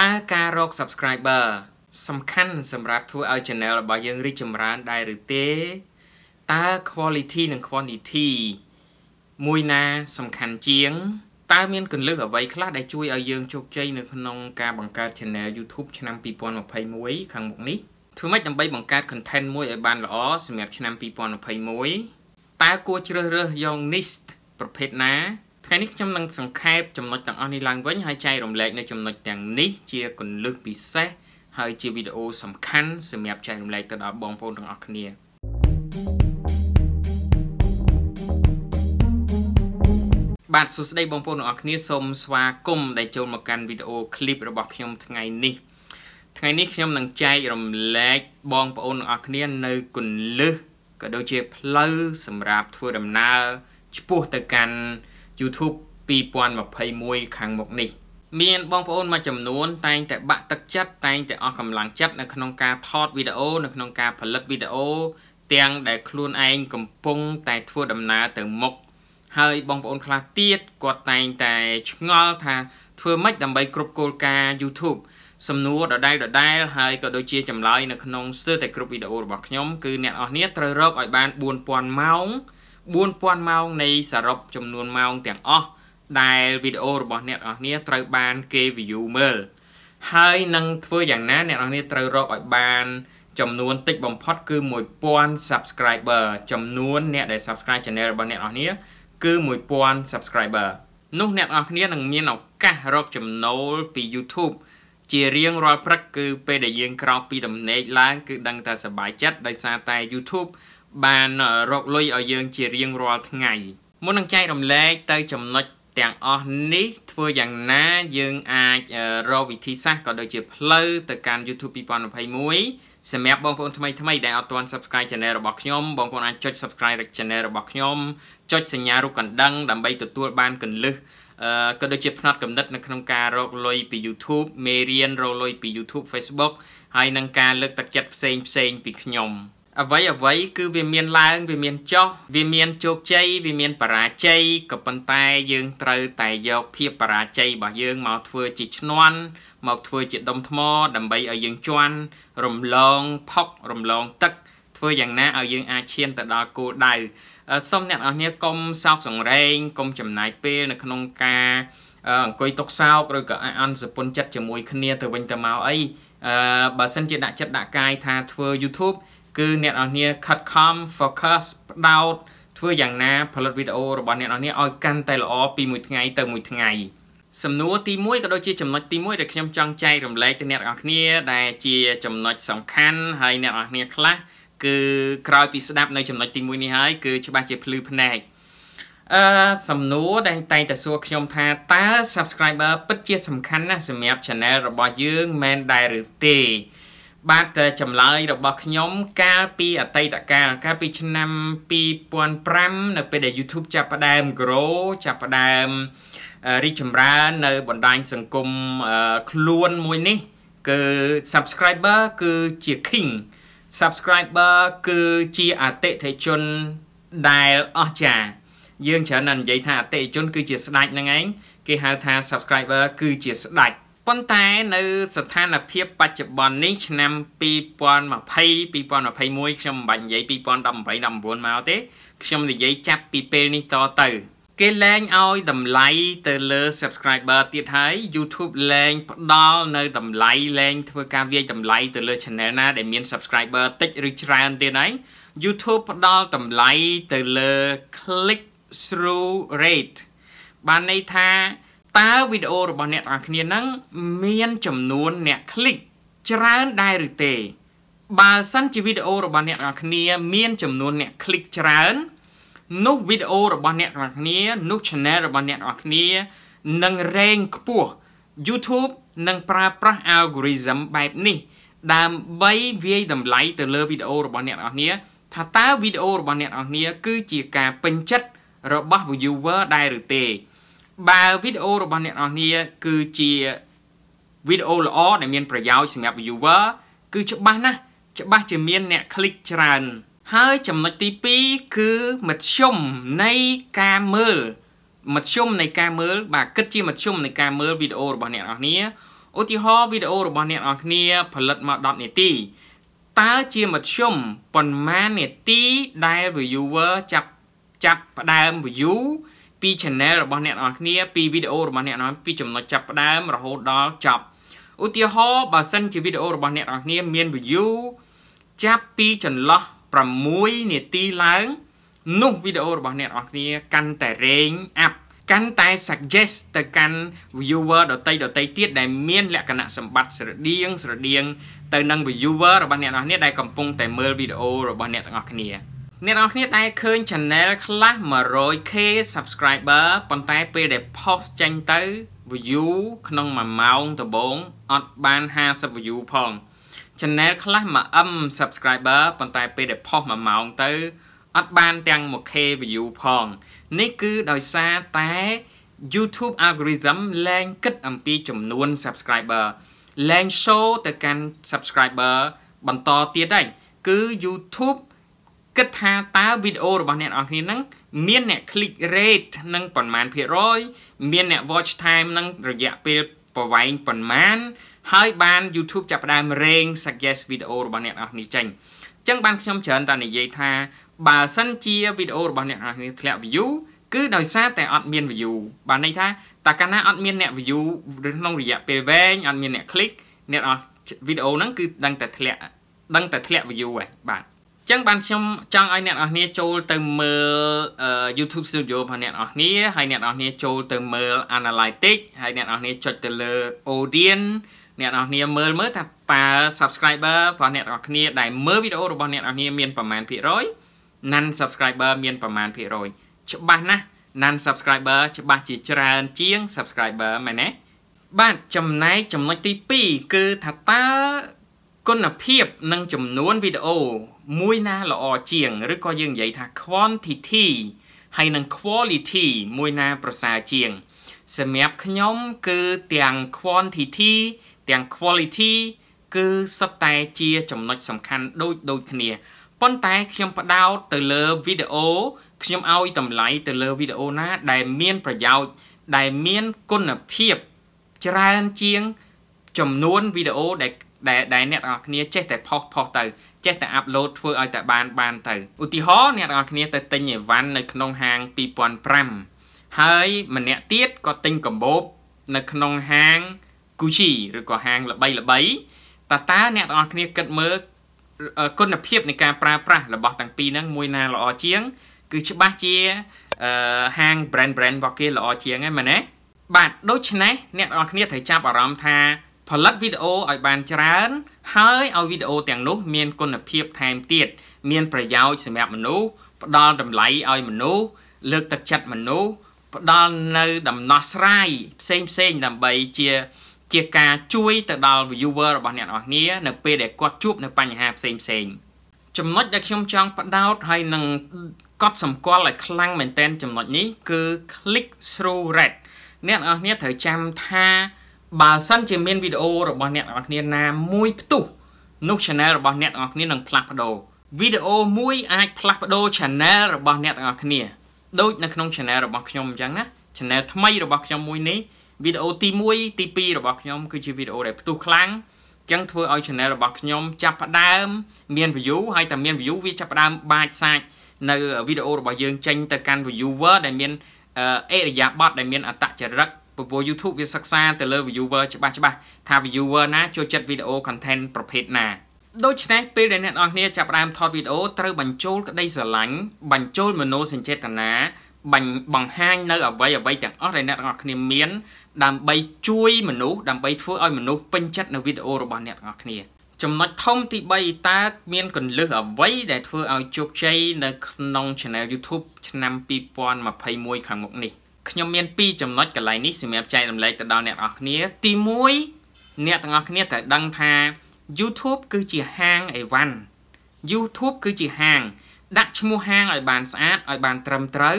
តើការរក subscriber សំខាន់សម្រាប់ធ្វើឲ្យ channel របស់យើងរីកចម្រើនដែរឬទេតើ quality និង quantity មួយណាសំខាន់ជាងតើមានគន្លឹះអ្វីខ្លះដែលជួយឲ្យយើងជោគជ័យនៅក្នុងការបង្កើត channel YouTube ឆ្នាំ2021ខាងមុខនេះ ធ្វើម៉េចដើម្បីបង្កើត content មួយឲ្យបានល្អសម្រាប់ឆ្នាំ2021តើគួរជ្រើសរើសយក niche ប្រភេទណាថ្ងៃនេះខ្ញុំនឹងសង្ខេបចំណុចទាំងអស់នេះឡើងវិញហើយចែករំលែកនៅចំណុចទាំងនេះជាគន្លឹះពិសេសហើយជាវីដេអូសំខាន់សម្រាប់ចែករំលែកទៅដល់បងប្អូនទាំងអស់គ្នាបាទសួស្តីបងប្អូនទាំងអស់គ្នាសូមស្វាគមន៍ដែលចូលមកកាន់វីដេអូឃ្លីបរបស់ខ្ញុំថ្ងៃ នេះ ថ្ងៃនេះខ្ញុំនឹងចែករំលែកបងប្អូនទាំងអស់គ្នានៅគន្លឹះក៏ដូចជាផ្លូវសម្រាប់ធ្វើដំណើរឆ្ពោះទៅកាន់ YouTube 2021ខាងមុខនេះ មានបងប្អូនមួយចំនួនតែងតែបាក់ទឹកចិត្តតែងតែអស់កម្លាំងចិត្តនៅក្នុងការថតវីដេអូនៅក្នុងការផលិតវីដេអូទាំងដែលខ្លួនឯងកំពុង តែ ធ្វើដំណើរទៅមុខហើយបងប្អូនខ្លះទៀតគាត់តែងតែឆ្ងល់ថា ធ្វើម៉េចដើម្បីគ្រប់គោលការណ៍ YouTube សំណួរដដែលដដែលហើយក៏ដូចជាចម្លើយនៅក្នុងស្ទើរតែគ្រប់វីដេអូរបស់ខ្ញុំគឺអ្នកអស់គ្នាត្រូវរកឲ្យបាន4000ម៉ោង4000ម៉ោងនៃសរុបចំនួនម៉ោងទាំងអស់ដែលវីដេអូរបស់អ្នកនរគ្នាត្រូវបានគេ view មើលហើយនឹងធ្វើយ៉ាងណា អ្នកនរគ្នាត្រូវរកឲ្យបានចំនួនតិចបំផុតគឺ1000 subscriber ចំនួនអ្នកដែល subscribe channel របស់អ្នកនរគ្នាគឺ1000 subscriber នោះអ្នកនរគ្នានឹងមានឱកាសរកចំណូលពី YouTube ជារៀងរាល់ព្រឹកគឺពេលដែលយើងក្រោកពីដំណេកឡើងគឺដឹងតែសប្បាយចិត្តដោយសារតែ YouTube បានរកលុយឲ្យយើង ជារៀងរាល់ថ្ងៃមុននឹងចែករំលែកទៅចំណុចទាំងអស់នេះ ធ្វើយ៉ាងណាយើងអាចរកវិធីសាស្ត្រក៏ដូចជាផ្លូវទៅកាន់ YouTube 2021សម្រាប់បងប្អូនថ្មីថ្មីដែលអត់ទាន់ Subscribe Channel របស់ខ្ញុំបងប្អូនអាចចុច Subscribe Channel របស់ខ្ញុំចុចសញ្ញារូបកណ្ដឹងដើម្បីទទួលបានកន្លឹះក៏ដូចជាផ្នត់កំណត់នៅក្នុងការរកលុយពី YouTube មេរៀនរកលុយពី YouTube Facebook ហើយនឹងការលើកទឹកចិត្តផ្សេងផ្សេងពីខ្ញុំ។អ្វីអ្វី គឺវាមានឡើងវាមានចុះវាមានជោគជ័យវាមានបរាជ័យក៏ប៉ុន្តែយើងត្រូវតែយក ភាពបរាជ័យរបស់យើងមកធ្វើជាឈ្នន់មកធ្វើជាដុំថ្មដើម្បីឲ្យយើងជន់រំលងផុករំលងទឹក ធ្វើយ៉ាងណាឲ្យយើងអាចឈានទៅដល់គោលដៅសូមអ្នកនរគ្នាកុំសោកសង្រេងកុំចំណាយពេលនៅក្នុងការអង្គុយຕົកសោកឬក៏អន់សពុនចិត្តជាមួយគ្នាទៅវិញទៅមកអីបើសិនជាដាក់ចិត្តដាក់កាយ ថាធ្វើ YouTube គឺអ្នកនរគ្នាខិតខំ focus ផ្ដោតធ្វើយ៉ាងណាផលិតវីដេអូរបស់អ្នកនរគ្នាឲ្យកាន់តែល្អពីមួយថ្ងៃទៅមួយថ្ងៃសំណួរទី1ក៏ដូចជាចំណុចទី1ដែលខ្ញុំចង់ចែករំលែកទៅអ្នកនរគ្នាដែលជាចំណុចសំខាន់ហើយអ្នកនរគ្នាខ្លះគឺក្រោយពីស្ដាប់នៅចំណុចទី1នេះហើយគឺច្បាស់ជាភ្លឺភ្នែកអឺសំណួរដែលតែងតែសួរខ្ញុំថាតើ subscriber ពិតជា សំខាន់ណាស់សម្រាប់ channel របស់យើងមែនដែរឬទេបាទចម្លើយរបស់ខ្ញុំកាលពីអតីតកាលកាលពីឆ្នាំ2005នៅពេលដែល YouTube ចាប់ផ្ដើម grow ចាប់ផ្ដើមរីកចម្រើននៅបណ្ដាញសង្គមខ្លួនមួយនេះគឺ subscriber គឺជា king subscriber គឺជាអតិថិជនដែលអស្ចារ្យយើងច្រើនតែនិយាយថាអតិថិជនគឺជាស្ដេចហ្នឹងឯងគេហៅថា subscriber គឺជាស្ដេចប៉ុន្តែនៅស្ថានភាព បច្ចុប្បន្ននេះឆ្នាំ2020 2021ខ្ញុំមិនបាច់និយាយ2018 19មកទេខ្ញុំនិយាយចាប់ពីពេលនេះតទៅ គេលែងឲ្យតម្លៃទៅលើ subscriber ទៀតហើយ YouTube លែងផ្ដល់នៅ តម្លៃលែង ធ្វើការវាយតម្លៃទៅលើ channel ណាដែលមាន subscriber តិចឬច្រើនទៀតហើយ YouTube ផ្ដល់តម្លៃទៅលើ click through rate បានន័យថាតើវីដេអូរបស់អ្នកទាំងអស់គ្នានឹងមានចំនួនអ្នកคลิกច្រើនដែរឬទេបើសិនជាវីដេអូរបស់អ្នកទាំងអស់គ្នា មាន ចំនួនអ្នកคลิกច្រើននោះវីដេអូរបស់អ្នកទាំងអស់គ្នានោះ channel របស់អ្នកទាំងអស់គ្នានឹងរេងខ្ពស់ YouTube នឹងប្រើប្រាស់ algorithm បែបនេះ ដើម្បីវាយតម្លៃទៅលើវីដេអូរបស់អ្នកទាំងអស់គ្នា ថាតើវីដេអូរបស់អ្នកទាំងអស់គ្នាគឺជាការពេញចិត្តរបស់ viewer ដែរឬទេបើវីដេអូរបស់អ្នកនរគ្នាគឺជាវីដេអូល្អដែលមានប្រយោជន៍សម្រាប់ viewer គឺច្បាស់ណាស់ច្បាស់ជាមានអ្នក click ច្រើនហើយចំណុចទី2គឺមធ្យមនៃការមើលមធ្យមនៃការមើល បាទគិតជាមធ្យមនៃការមើលវីដេអូរបស់អ្នកនរគ្នាឧទាហរណ៍វីដេអូរបស់អ្នកនរគ្នា ផលិតមក10នាទី តើជាមធ្យមប៉ុន្មាននាទីដែល viewer ចាប់ចាប់ផ្ដើម view ពី channel របស់អ្នកនរគ្នាពីវីដេអូរបស់អ្នកនរពីចំណុចចាប់ផ្ដើមរហូតដល់ចប់ឧទាហរណ៍បើសិនជាវីដេអូរបស់អ្នកនរគ្នា មាន view ចាប់ពីចន្លោះ6នាទីឡើងនោះវីដេអូរបស់អ្នកនរគ្នាកាន់តែ range up កាន់តែ suggest ទៅកាន់ viewer ដតីដតីទៀតដែលមានលក្ខណៈសម្បត្តិស្រដៀងស្រដៀងទៅនឹង viewer របស់អ្នកនរគ្នាដែលកំពុងតែមើលវីដេអូរបស់អ្នកទាំងអស់គ្នាអ្នកនរគ្នាដែលឃើញ channel ខ្លះ 100k subscriber ប៉ុន្តែពេលដែល post ចេញទៅ view ក្នុង1ម៉ោងដំបូងអត់បាន50 view ផង channel ខ្លះ 1m subscriber ប៉ុន្តែពេលដែល post 1ម៉ោងទៅអត់បានទាំង 1k view ផង នេះគឺដោយសារតែ YouTube algorithm លែងគិតអំពីចំនួន subscriber លែង show ទៅកាន់ subscriber បន្តទៀតដែរគឺ YouTube គិតថាតើវីដេអូរបស់អ្នកនរគ្នានឹងមានអ្នក click rate នឹងប្រមាណភាគរយ មានអ្នក watch time នឹងរយៈពេលប្រវែងប្រមាណហើយបាន YouTube ចាប់ផ្ដើម rank suggest វីដេអូរបស់អ្នកនរគ្នាចេញអញ្ចឹងបានខ្ញុំច្រើនតែនិយាយថាបើសិនជាវីដេអូរបស់អ្នកនរគ្នាធ្លាក់ view គឺដោយសារតែអត់មាន view បានន័យថាតើកាលណាអត់មានអ្នក view ឬក្នុងរយៈពេលវែងអត់មានអ្នក click អ្នកវីដេអូហ្នឹងគឺដឹងតែធ្លាក់ដឹងតែធ្លាក់ view ហើយបាទចឹងបានខ្ញុំចង់ឲ្យអ្នកនរគ្នាចូលទៅមើល YouTube Studio របស់អ្នកនរគ្នាហើយអ្នកនរគ្នាចូលទៅមើល Analytics ហើយអ្នកនរគ្នា ចុចទៅលើ Audience អ្នកនរគ្នាមើលមើលថាតើ subscriber របស់អ្នកនរគ្នាដែលមើលវីដេអូរបស់អ្នកនរគ្នាមានប្រមាណភាគរយ non subscriber មានប្រមាណភាគរយច្បាស់ណាស់ non subscriber ច្បាស់ជាច្រើនជាង subscriber មែនទេបាទចំណែកចំណុចទី2គឺថាតើគុណភាពនិងចំនួនវីដេអូមួយណាល្អជាងឬក៏យើងនិយាយថា quantity ហើយនឹង quality មួយណាប្រសើរជាងសម្រាប់ខ្ញុំគឺទាំង quantity ទាំង quality គឺសុទ្ធតែជាចំណុចសំខាន់ដូចដូចគ្នាប៉ុន្តែខ្ញុំផ្ដោតទៅលើវីដេអូខ្ញុំឲ្យតម្លៃទៅលើវីដេអូណា ដែលមានប្រយោជន៍ដែលមានគុណភាពច្រើនជាង ចំនួនវីដេអូដែលដែលអ្នកទាំងអស់គ្នាចេះតែផុសផុសទៅចេះតែអាប់ឡូតធ្វើឲ្យតែបានបានទៅឧទាហរណ៍អ្នកទាំងអស់គ្នាទៅទិញអីវ៉ាន់នៅក្នុងហាង2005ហើយម្នាក់ទៀតក៏ទិញកាបូបនៅក្នុងហាង Gucci ឬក៏ហាងល្បីល្បីតើតើអ្នកទាំងអស់គ្នាគិតមើលគុណភាពនៃការប្រើប្រាស់របស់ទាំងពីរហ្នឹងមួយណាល្អជាង គឺច្បាស់ជាហាង brand brand របស់គេល្អជាងហ្នឹងមែនទេបាទដូច្នេះអ្នកទាំងអស់គ្នាត្រូវចាប់អារម្មណ៍ថាផលិតវីដេអូឲ្យបានច្រើនហើយឲ្យវីដេអូទាំងនោះមានគុណភាពថែមទៀតមានប្រយោជន៍សម្រាប់មនុស្សផ្ដល់តម្លៃឲ្យមនុស្សលើកទឹកចិត្តមនុស្សផ្ដល់នៅដំណោះស្រាយផ្សេងផ្សេងដើម្បីជា ជាការជួយទៅដល់ viewer របស់អ្នកនរគ្នានៅពេលដែលគាត់ជួបនៅបញ្ហាផ្សេងផ្សេងចំណុចដែលខ្ញុំចង់បដោតហើយនឹងកត់សម្គាល់ឲ្យខ្លាំងមែនទែនចំណុចនេះគឺ click through rate អ្នកនរគ្នាត្រូវចាំថាបើសិនជាមានវីដេអូរបស់អ្នកទាំងអស់គ្នាណាមួយផ្ទុះនោះ channel របស់អ្នកទាំងអស់គ្នានឹងផ្លាស់ប្ដូរវីដេអូមួយអាចផ្លាស់ប្ដូរ channel របស់អ្នកទាំងអស់គ្នាដូចនៅក្នុង channel របស់ខ្ញុំអញ្ចឹងណា channel ថ្មីរបស់ខ្ញុំមួយនេះវីដេអូទី1ទី2របស់ខ្ញុំគឺជាវីដេអូដែលផ្ទុះខ្លាំងចឹងធ្វើឲ្យ channel របស់ខ្ញុំចាប់ផ្ដើមមាន view ហើយតែមាន view វាចាប់ផ្ដើមបាចសាច់នៅវីដេអូរបស់យើងចេញទៅកាន់ viewer ដែលមានអេរយាប័តដែលមានអត្តចរិតព្រោះ YouTube វាសិក្សាទៅលើ viewer ច្បាស់ច្បាស់ថា viewer ណាចូលចិត្ត video content ប្រភេទណាដូច្នេះពេលដែលអ្នកនរគ្នាចាប់ផ្ដើមថតវីដេអូត្រូវបញ្ចូលក្តីស្រឡាញ់បញ្ចូលមនោសញ្ចេតនាបញ្បង្ហាញនៅ អ្វីអ្វីទាំងអស់ដែលអ្នកទាំងអស់គ្នាមាន ដើម្បី ជួយមនុស្សដើម្បីធ្វើឲ្យមនុស្សពេញចិត្តនៅវីដេអូរបស់អ្នកទាំងអស់គ្នាចំណុចធំទី3តើមានកលឹះអ្វីដែលធ្វើឲ្យជោគជ័យនៅក្នុង Channel YouTube ឆ្នាំ2021ខាងមុខនេះខ្ញុំមាន2ចំណុចកន្លែងនេះសម្រាប់ចែករំលែកទៅដល់អ្នកនរគ្នា ទី1អ្នកទាំងអស់គ្នាត្រូវដឹងថា YouTube គឺជាហាងអីវ៉ាន់ YouTube គឺជាហាងដាក់ឈ្មោះហាងឲ្យបានស្អាតឲ្យបាន ត្រឹមត្រូវ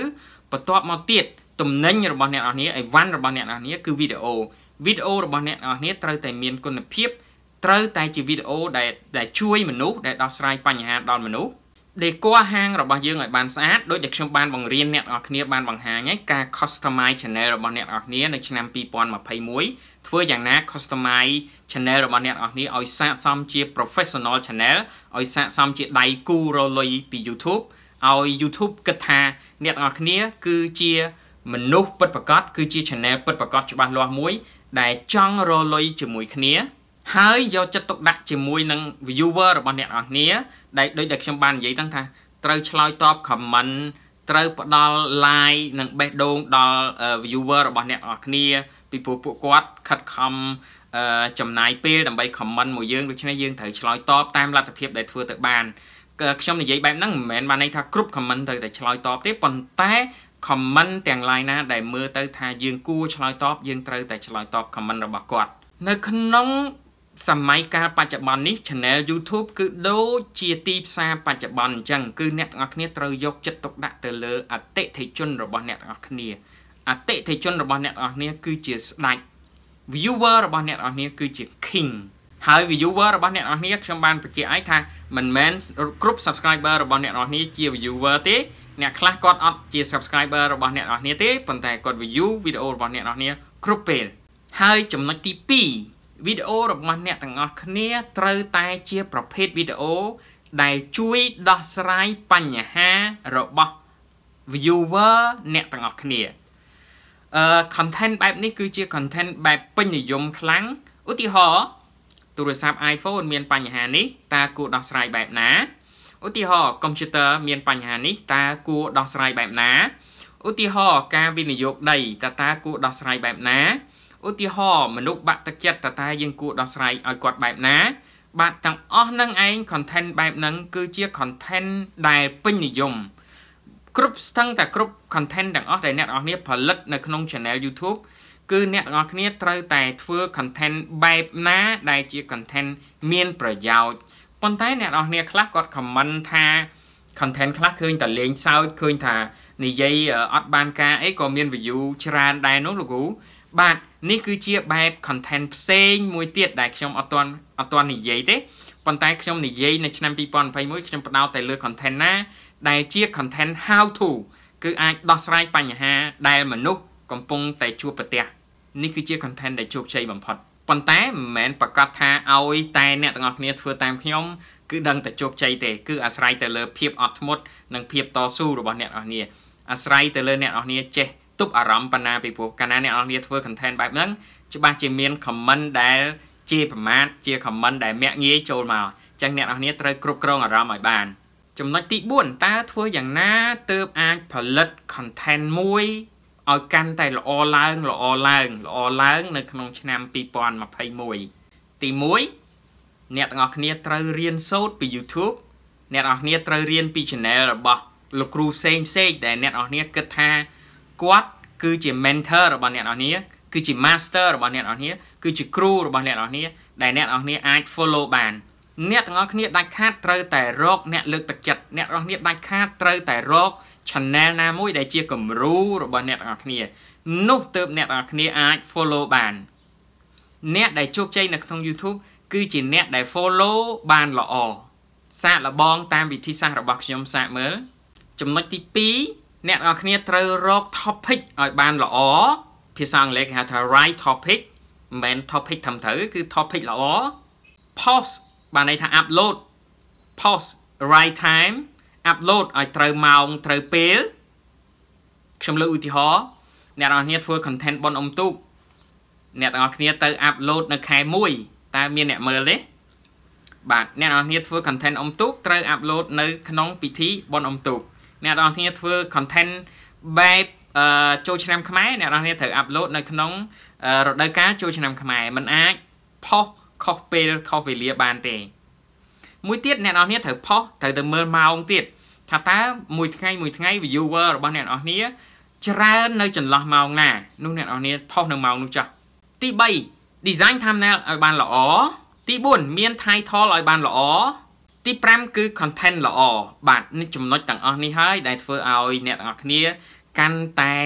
បន្ទាប់មកទៀតទំនិញរបស់អ្នកនរគ្នាអីវ៉ាន់របស់អ្នកនរគ្នាគឺវីដេអូវីដេអូរបស់អ្នកនរគ្នាត្រូវតែមានគុណភាពត្រូវតែ ជាវីដេអូដែលដែលជួយមនុស្សដែលដោះស្រាយបញ្ហាដល់មនុស្សដេក័រហាងរបស់យើងឲ្យបានស្អាតដោយដែលខ្ញុំបានបង្រៀនអ្នកនរគ្នា បានបង្ហាញហើយការ customize channel របស់អ្នកនរគ្នានៅឆ្នាំ2021ធ្វើយ៉ាងណា customize channel របស់អ្នកនរគ្នាឲ្យស័ក្តិសមជា professional channel ឲ្យស័ក្តិសមជាដៃគូរលុយពី YouTube ឲ្យ YouTube គិតថាអ្នកនរគ្នាគឺជាមនុស្សពិតប្រាកដគឺជា channel ពិតប្រាកដច្បាស់លាស់មួយ ដែលចង់រលុយជាមួយគ្នាហើយយកចិត្តទុកដាក់ជាមួយនឹង viewer របស់អ្នកនរគ្នា ដែលដូចដែលខ្ញុំបាននិយាយទាំងថាត្រូវឆ្លើយតប comment ត្រូវផ្ដល់ like និងបេះដូងដល់ viewer របស់អ្នកនរគ្នាពីព្រោះពួកគាត់ខិតខំចំណាយពេលដើម្បី comment មកយើងដូច្នេះយើងត្រូវឆ្លើយតបតាមលទ្ធភាពដែលធ្វើទៅបានខ្ញុំនិយាយបែបហ្នឹងមិនមែនបានន័យថាគ្រប់ comment ត្រូវតែឆ្លើយតបទេប៉ុន្តែ comment ទាំង lain ណាដែលមើលទៅថាយើងគួរឆ្លើយតបយើងត្រូវតែឆ្លើយតប comment របស់គាត់ នៅក្នុងសម័យកាលបច្ចុប្បន្ននេះ Channel YouTube គឺដូចជាទីផ្សារបច្ចុប្បន្នអញ្ចឹងគឺអ្នកទាំងអស់គ្នាត្រូវយកចិត្តទុកដាក់ទៅលើអតិថិជនរបស់អ្នកទាំងអស់គ្នាអតិថិជនរបស់អ្នកទាំងអស់គ្នាគឺជាស្ដេច viewer របស់អ្នកទាំងអស់គ្នាគឺជា king ហើយ viewer របស់អ្នកទាំងអស់គ្នាខ្ញុំបានបញ្ជាក់ឲ្យថាមិនមែនគ្រប់ subscriber របស់អ្នកទាំងអស់គ្នាជា viewer ទេអ្នកខ្លះគាត់អត់ជា subscriber របស់អ្នកទាំងអស់គ្នាទេប៉ុន្តែគាត់ view វីដេអូរបស់អ្នកទាំងអស់គ្នា គ្រប់ពេលហើយចំណុចទី2វីដេអូរបស់អ្នកទាំងអស់គ្នាត្រូវតែជាប្រភេទវីដេអូដែលជួយដោះស្រាយបញ្ហារបស់ viewer អ្នកទាំងអស់គ្នាអឺ content បែបនេះគឺជា content បែបពេញនិយមខ្លាំងឧទាហរណ៍ទូរស័ព្ទ iPhone មានបញ្ហានេះតើគួរដោះស្រាយបែបណាឧទាហរណ៍ computer មានបញ្ហានេះតើគួរដោះស្រាយបែបណាឧទាហរណ៍ការវិនិយោគដីតើតើគួរដោះស្រាយបែបណាឧទាហរណ៍មនុស្សបាក់ទឹកចិត្តតតែយើងគួរដោះស្រាយឲ្យគាត់បែបណា បាទទាំងអស់នឹងឯង content បែបហ្នឹងគឺជា content ដែលពេញនិយមគ្រប់ស្ទឹងតែគ្រប់ content ទាំងអស់ដែលអ្នកទាំងអស់គ្នាផលិត នៅក្នុង channel YouTube គឺអ្នកទាំងអស់គ្នាត្រូវតែធ្វើ content បែបណាដែលជា content មានប្រយោជន៍ប៉ុន្តែ អ្នកទាំងអស់គ្នាខ្លះគាត់ comment ថា content ខ្លះឃើញតែលេងសើចឃើញថានិយាយអត់បានការអីក៏មាន view ច្រើនដែរនោះលោកគ្រូបាទនេះគឺជាបែប content ផ្សេងមួយទៀតដែលខ្ញុំអត់ទាន់អត់ទាន់និយាយទេប៉ុន្តែខ្ញុំនិយាយនៅឆ្នាំ2021ខ្ញុំផ្ដោតតែលើ content ណាដែលជា content how to គឺអាចដោះស្រាយបញ្ហាដែលមនុស្សកំពុងតែជួបប្រទះនេះគឺជា content ដែលជោគជ័យបំផុតប៉ុន្តែមិនមែនប្រកាសថាឲ្យតែអ្នកទាំងអស់គ្នាធ្វើតាមខ្ញុំគឺដឹងតែជោគជ័យទេគឺអាស្រ័យទៅលើភាពអត់ធ្មត់និងភាព តស៊ូរបស់អ្នកទាំងអស់គ្នាអាស្រ័យទៅលើអ្នកទាំងអស់គ្នាចេះទប់អារម្មណ៍ប៉ុណ្ណាពីព្រោះកាលណាអ្នកនរគ្នាធ្វើ content បែបហ្នឹងច្បាស់ជាមាន comment ដែលជាប្រមាថជា comment ដែលមាក់ងាយចូលមកអញ្ចឹងអ្នកនរគ្នាត្រូវគ្រប់គ្រងអារម្មណ៍ឲ្យបាន ចំណុចទី4តើធ្វើយ៉ាងណាទើបអាចផលិត content មួយឲ្យកាន់តែល្អឡើងល្អឡើងល្អឡើង នៅក្នុងឆ្នាំ2021ទី1អ្នកទាំងអស់គ្នាត្រូវរៀនសូត្រពី YouTube អ្នកទាំងអស់គ្នាត្រូវរៀនពី channel របស់លោកគ្រូផ្សេងផ្សេងដែលអ្នកទាំងអស់គ្នាគិតថាគាត់គឺជា mentor របស់អ្នកនរគ្នាគឺជា master របស់អ្នកនរគ្នាគឺជាគ្រូរបស់អ្នកនរគ្នាដែលអ្នកនរគ្នាអាច follow បានអ្នកទាំងអស់គ្នាដាច់ខាតត្រូវតែរកអ្នក លើកទឹកចិត្តអ្នកនរគ្នាដាច់ខាតត្រូវតែរក channel ណាមួយដែលជាគំរូរបស់អ្នកទាំងអស់គ្នា នោះទើបអ្នកទាំងអស់គ្នាអាច follow បាន អ្នក ដែលជោគជ័យនៅក្នុង YouTube គឺជាអ្នកដែល follow បានល្អសាកល្បងតាមវិធីសាស្ត្ររបស់ខ្ញុំសាកមើលចំណុចទី2អ្នកនរគ្នាត្រូវរក topic ឲ្យបានល្អភាសាអង់គ្លេសគេហៅថា right topic មិនមែន topic ត្រឹមត្រូវគឺ topic ល្អ post បានន័យថា upload post right time upload ឲ្យត្រូវម៉ោងត្រូវពេលខ្ញុំលើកឧទាហរណ៍អ្នកនរគ្នាធ្វើ content បនអុំទូកអ្នកទាំងអស់គ្នាទៅ upload នៅខែ1តើមានអ្នកមើលទេបាទអ្នកនរគ្នាធ្វើ content អុំទូកត្រូវ upload នៅក្នុងពិធីបនអុំទូកអ្នកនរគ្នាធ្វើ content បែបចូលឆ្នាំខ្មែរអ្នកនរគ្នាត្រូវ upload នៅក្នុងរដូវកាលចូលឆ្នាំខ្មែរมันអាចផុសខុសពេលខុសវេលាបានទេ មួយទៀតអ្នកនរគ្នាត្រូវផុសត្រូវទៅមើលម៉ោងទៀតថាតើមួយថ្ងៃមួយថ្ងៃ viewer របស់អ្នកនរគ្នាច្រើននៅចន្លោះម៉ោងណានោះអ្នកនរគ្នាផុសនៅម៉ោងនោះចាស់ទី3 design thumbnail ឲ្យបានល្អទី4មាន title ឲ្យបានល្អទី5គឺ content ល្អបាទនេះចំណុចទាំងអស់នេះហើយដែលធ្វើឲ្យអ្នកទាំងអស់គ្នាកាន់តែ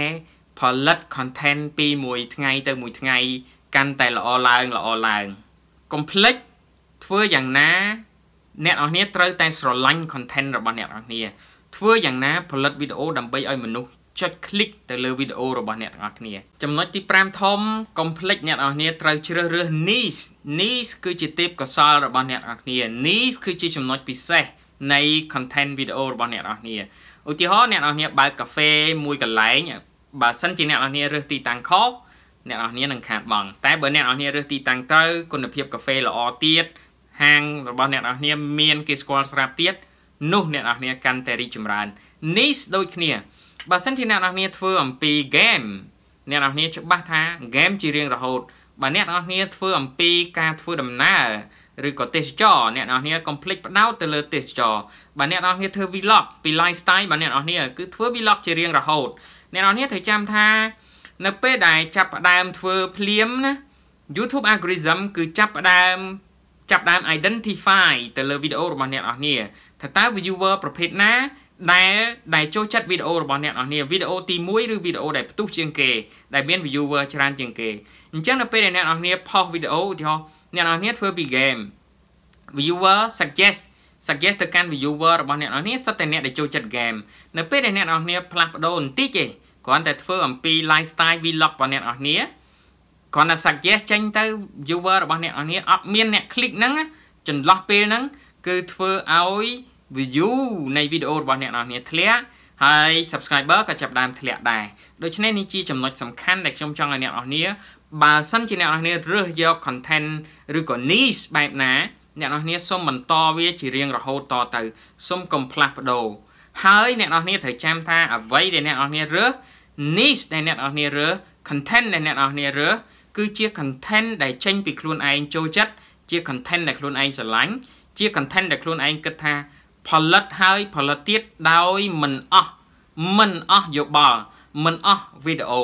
ផលិត content ពីមួយថ្ងៃ ទៅមួយថ្ងៃ កាន់តែល្អឡើងល្អឡើងកុំភ្លេចធ្វើយ៉ាងណាអ្នកនរគ្នាត្រូវតែស្រឡាញ់ content របស់អ្នកនរគ្នាធ្វើយ៉ាងណាផលិតវីដេអូដើម្បីឲ្យមនុស្សចុច click ទៅលើវីដេអូរបស់អ្នកទាំងអស់គ្នា ចំណុចទី5ធំ complex អ្នកទាំងអស់គ្នាត្រូវជ្រើសរើស niche niche គឺជាទេពកោសលរបស់អ្នកទាំងអស់គ្នា niche គឺជាចំណុចពិសេសនៃ content វីដេអូរបស់អ្នកទាំងអស់គ្នាឧទាហរណ៍អ្នកនរគ្នាបើកកាហ្វេមួយកន្លែងបើសិនជាអ្នកនរគ្នារើសទីតាំងខុសអ្នកនរគ្នានឹងខាតបង់តែបើអ្នកនរគ្នារើសទីតាំងត្រូវគុណភាពកាហ្វេល្អទៀតហាងរបស់អ្នកនរគ្នាមានគេស្គាល់ស្រាប់ទៀតនោះអ្នកនរគ្នាកាន់តែរីកចម្រើន niche ដូចគ្នាបើសិនជាអ្នកនរគ្នាធ្វើអំពី game អ្នកនរគ្នាច្បាស់ថា game ជារៀងរហូតបើអ្នកនរគ្នាធ្វើអំពីការធ្វើដំណើរឬក៏ទេសចរអ្នកនរគ្នា complete ផ្ដោតទៅលើទេសចរបើអ្នកនរគ្នាធ្វើ vlog ពី lifestyle បើអ្នកនរគ្នាគឺធ្វើ vlog ជារៀងរហូតអ្នកនរគ្នាត្រូវចាំថានៅពេលដែលចាប់ផ្ដើមធ្វើភ្លាមណា YouTube algorithm គឺចាប់ផ្ដើមចាប់ផ្ដើម identify ទៅលើវីដេអូរបស់អ្នកនរគ្នាថាតើ viewer ប្រភេទណាដែលដែលចូលចិត្តវីដេអូរបស់អ្នកនរគ្នាវីដេអូទី1ឬវីដេអូដែលផ្ទុះជាងគេដែលមាន viewer ច្រើនជាងគេអញ្ចឹងនៅពេលដែលអ្នកនរគ្នាផុសវីដេអូឧទាហរណ៍អ្នកនរគ្នាធ្វើពី game viewer suggest suggest ទៅកាន់ viewer របស់អ្នកនរគ្នាសិតតែអ្នកដែលចូលចិត្ត game នៅពេលដែលអ្នកនរគ្នាផ្លាស់ប្ដូរបន្តិចទេគ្រាន់តែធ្វើអំពី lifestyle vlog របស់អ្នកនរគ្នាគ្រាន់តែ suggest ចេញទៅ viewer របស់អ្នកនរគ្នាអត់មានអ្នក click ហ្នឹងចន្លោះពេលហ្នឹងគឺធ្វើឲ្យ view នៃវីដេអូរបស់អ្នកនរគ្នាធ្លាក់ហើយ subscriber ក៏ចាប់ដើមធ្លាក់ដែរដូច្នេះនេះជាចំណុចសំខាន់ដែលខ្ញុំចង់ឲ្យអ្នកនរគ្នាបើសិនជាអ្នកនរគ្នារើសយក content ឬក៏ niche បែបណាអ្នកនរគ្នាសូមបន្តវា ជារៀងរហូតតទៅសូមកុំផ្លាស់ប្ដូរហើយអ្នកនរគ្នាត្រូវចាំថាអ្វីដែលអ្នកនរគ្នារើស niche ដែលអ្នកនរគ្នារើស content ដែលអ្នកនរគ្នារើសគឺជា content ដែលចេញពីខ្លួនឯងចូលចិត្តជា content ដែលខ្លួនឯងស្រឡាញ់ជា content ដែលខ្លួនឯងគិតថាផលិតហើយផលិតទៀតដោយមិនអស់មិនអស់យោបល់មិនអស់វីដេអូ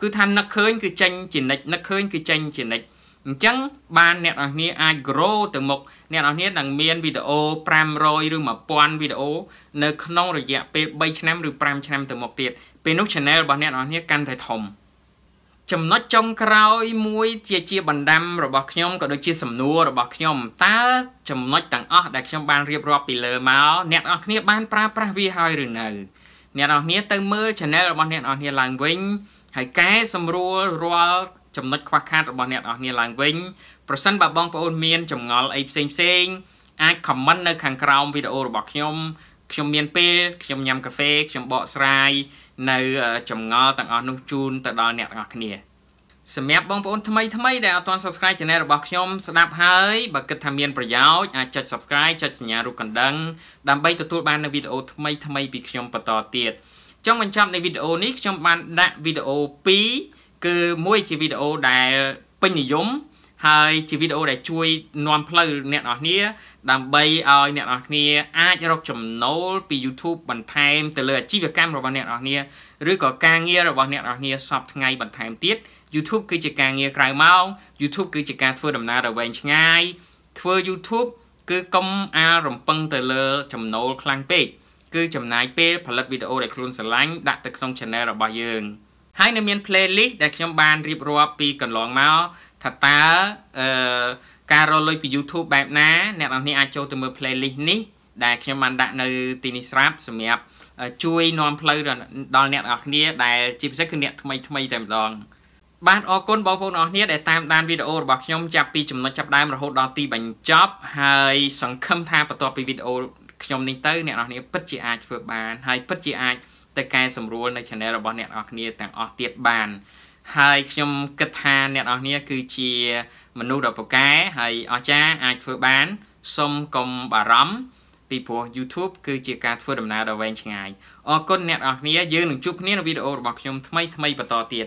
គឺថានឹកឃើញ គឺចេញជានិច្ចនឹកឃើញគឺចេញជានិច្ចអញ្ចឹងបានអ្នកនរគ្នាអាច grow ទៅមុខអ្នកនរគ្នានឹងមានវីដេអូ500ឬ1000វីដេអូនៅក្នុងរយៈពេល3ឆ្នាំឬ5ឆ្នាំទៅមុខទៀតពេលនោះ channel របស់អ្នកនរគ្នាកាន់តែធំចំណុចចុងក្រោយមួយជាជាបណ្ដាំរបស់ខ្ញុំក៏ដូចជាសំណួររបស់ខ្ញុំ តើចំណុចទាំងអស់ដែលខ្ញុំបានរៀបរាប់ពីលើមកអ្នកទាំងអស់គ្នាបានប្រើប្រាស់វាហើយឬនៅអ្នកទាំងអស់គ្នាទៅមើល channel របស់អ្នកទាំងអស់គ្នាឡើងវិញហើយកែសម្រួលរាល់ចំណុចខ្វះខាតរបស់អ្នកទាំងអស់គ្នាឡើងវិញប្រសិនបើបងប្អូនមានចម្ងល់អីផ្សេងផ្សេងអាច comment នៅខាងក្រោមវីដេអូរបស់ខ្ញុំខ្ញុំមានពេលខ្ញុំញ៉ាំកាហ្វេខ្ញុំបកស្រាយនៅចម្ងល់ទាំងអស់នោះជូនទៅដល់អ្នកទាំងអស់គ្នាសម្រាប់បងប្អូនថ្មីថ្មីដែលអត់ទាន់ Subscribe Channel របស់ខ្ញុំស្ដាប់ហើយបើគិតថាមានប្រយោជន៍អាចចុច Subscribe ចុចសញ្ញារូបកណ្ដឹងដើម្បីទទួលបាននូវវីដេអូថ្មីថ្មីពីខ្ញុំបន្តទៀតចុងបញ្ចប់នៃវីដេអូនេះខ្ញុំបានដាក់វីដេអូ2គឺមួយជាវីដេអូដែលពេញនិយមហើយជាវីដេអូដែលជួយនាំផ្លូវអ្នកនរគ្នា ដើម្បីឲ្យអ្នកនរគ្នា អាចរកចំណូលពី YouTube បន្ថែមទៅលើអាជីវកម្មរបស់អ្នកនរគ្នាឬក៏ការងាររបស់អ្នកនរគ្នាសពថ្ងៃបន្ថែមទៀត YouTube គឺជាការងារក្រៅម៉ោង YouTube គឺជាការធ្វើដំណើររវែងឆ្ងាយធ្វើ YouTube គឺកុំអាលរំពឹងទៅលើ ចំណូលខ្លាំងពេកគឺចំណាយពេលផលិតវីដេអូដែលខ្លួនស្រឡាញ់ដាក់ទៅក្នុង channel របស់យើងហើយនៅមាន playlist ដែលខ្ញុំបានរៀបរាប់ពីកន្លងមកថាតើអឺការរកលុយពី YouTube បែបណា អ្នកនរគ្នាអាចចូលទៅមើល playlist នេះដែលខ្ញុំបានដាក់នៅទីនេះស្រាប់សម្រាប់ជួយនាំផ្លូវដល់អ្នកនរគ្នាដែលជាពិសេសគឺអ្នកថ្មីថ្មីតែម្ដងបាទអរគុណបងប្អូនអរគ្នាដែលតាមដានវីដេអូរបស់ខ្ញុំចាប់ពីចំណុចចាប់ដើមរហូតដល់ទីបញ្ចប់ហើយសង្ឃឹមថាបន្ទាប់ពីវីដេអូខ្ញុំនេះទៅអ្នកនរគ្នាពិតជាអាចធ្វើបានហើយពិតជាអាចទៅកែសម្រួលនៅ channel របស់អ្នកនរគ្នាទាំងអស់ទៀតបានហើយខ្ញុំគិតថាអ្នកនរគ្នាគឺជាមនុស្សដ៏ពូកែហើយអស្ចារ្យអាចធ្វើបានសូមកុំបារម្ភពីព្រោះ YouTube គឺជាការធ្វើដំណើរដ៏វែងឆ្ងាយអរគុណអ្នកនរគ្នាយើងនឹងជួបគ្នានៅវីដេអូរបស់ខ្ញុំថ្មីថ្មីបន្តទៀត